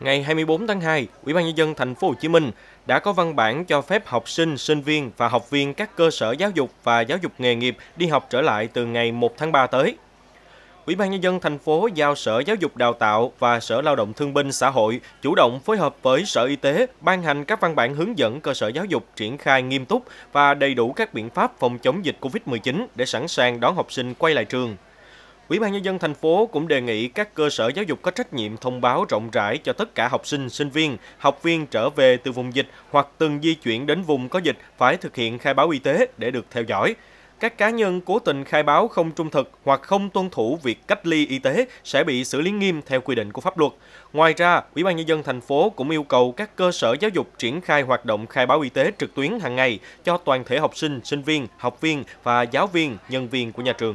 ngày 24 tháng 2, Ủy ban nhân dân thành phố Hồ Chí Minh đã có văn bản cho phép học sinh, sinh viên và học viên các cơ sở giáo dục và giáo dục nghề nghiệp đi học trở lại từ ngày 1 tháng 3 tới. Ủy ban nhân dân thành phố giao Sở Giáo dục Đào tạo và Sở Lao động Thương binh Xã hội chủ động phối hợp với Sở Y tế ban hành các văn bản hướng dẫn cơ sở giáo dục triển khai nghiêm túc và đầy đủ các biện pháp phòng chống dịch COVID-19 để sẵn sàng đón học sinh quay lại trường. Ủy ban nhân dân thành phố cũng đề nghị các cơ sở giáo dục có trách nhiệm thông báo rộng rãi cho tất cả học sinh, sinh viên, học viên trở về từ vùng dịch hoặc từng di chuyển đến vùng có dịch phải thực hiện khai báo y tế để được theo dõi. Các cá nhân cố tình khai báo không trung thực hoặc không tuân thủ việc cách ly y tế sẽ bị xử lý nghiêm theo quy định của pháp luật. Ngoài ra, Ủy ban nhân dân thành phố cũng yêu cầu các cơ sở giáo dục triển khai hoạt động khai báo y tế trực tuyến hàng ngày cho toàn thể học sinh, sinh viên, học viên và giáo viên, nhân viên của nhà trường.